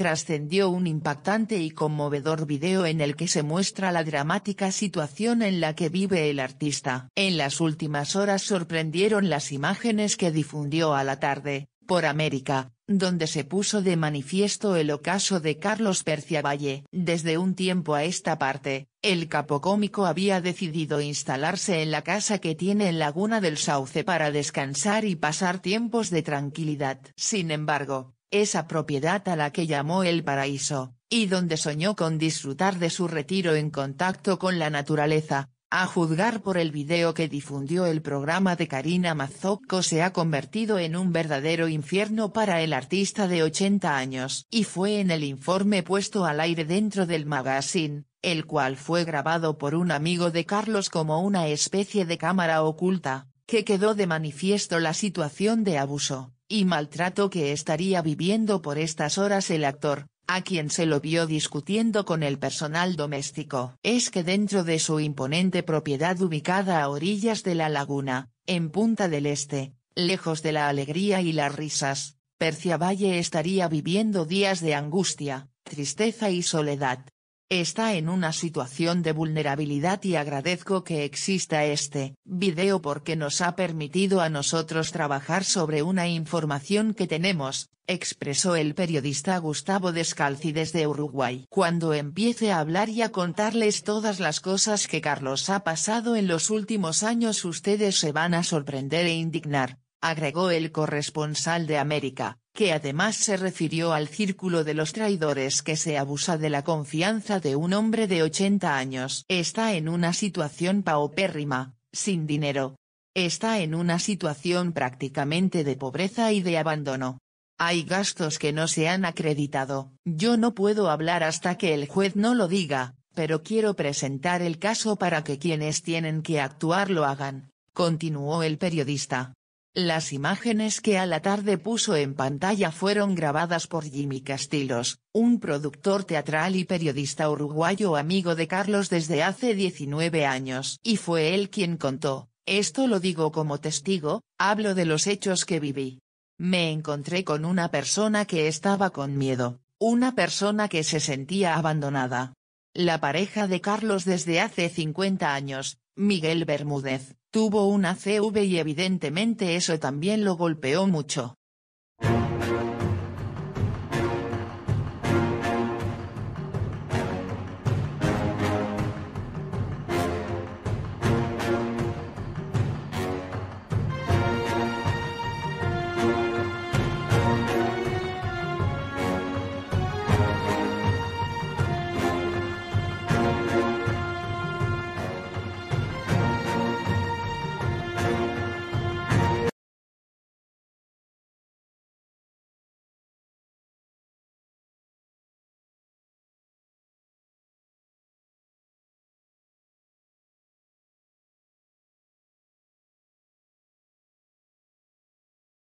trascendió un impactante y conmovedor video en el que se muestra la dramática situación en la que vive el artista. En las últimas horas sorprendieron las imágenes que difundió a la tarde, por América, donde se puso de manifiesto el ocaso de Carlos Valle. Desde un tiempo a esta parte, el capocómico había decidido instalarse en la casa que tiene en Laguna del Sauce para descansar y pasar tiempos de tranquilidad. Sin embargo, esa propiedad a la que llamó el paraíso, y donde soñó con disfrutar de su retiro en contacto con la naturaleza, a juzgar por el video que difundió el programa de Karina Mazzocco se ha convertido en un verdadero infierno para el artista de 80 años. Y fue en el informe puesto al aire dentro del magazine, el cual fue grabado por un amigo de Carlos como una especie de cámara oculta, que quedó de manifiesto la situación de abuso, y maltrato que estaría viviendo por estas horas el actor, a quien se lo vio discutiendo con el personal doméstico. Es que dentro de su imponente propiedad ubicada a orillas de la laguna, en Punta del Este, lejos de la alegría y las risas, Perciavalle estaría viviendo días de angustia, tristeza y soledad está en una situación de vulnerabilidad y agradezco que exista este video porque nos ha permitido a nosotros trabajar sobre una información que tenemos, expresó el periodista Gustavo Descalzi desde Uruguay. Cuando empiece a hablar y a contarles todas las cosas que Carlos ha pasado en los últimos años ustedes se van a sorprender e indignar, agregó el corresponsal de América que además se refirió al círculo de los traidores que se abusa de la confianza de un hombre de 80 años. Está en una situación paupérrima, sin dinero. Está en una situación prácticamente de pobreza y de abandono. Hay gastos que no se han acreditado. Yo no puedo hablar hasta que el juez no lo diga, pero quiero presentar el caso para que quienes tienen que actuar lo hagan, continuó el periodista. Las imágenes que a la tarde puso en pantalla fueron grabadas por Jimmy Castilos, un productor teatral y periodista uruguayo amigo de Carlos desde hace 19 años. Y fue él quien contó, esto lo digo como testigo, hablo de los hechos que viví. Me encontré con una persona que estaba con miedo, una persona que se sentía abandonada. La pareja de Carlos desde hace 50 años, Miguel Bermúdez, tuvo una CV y evidentemente eso también lo golpeó mucho.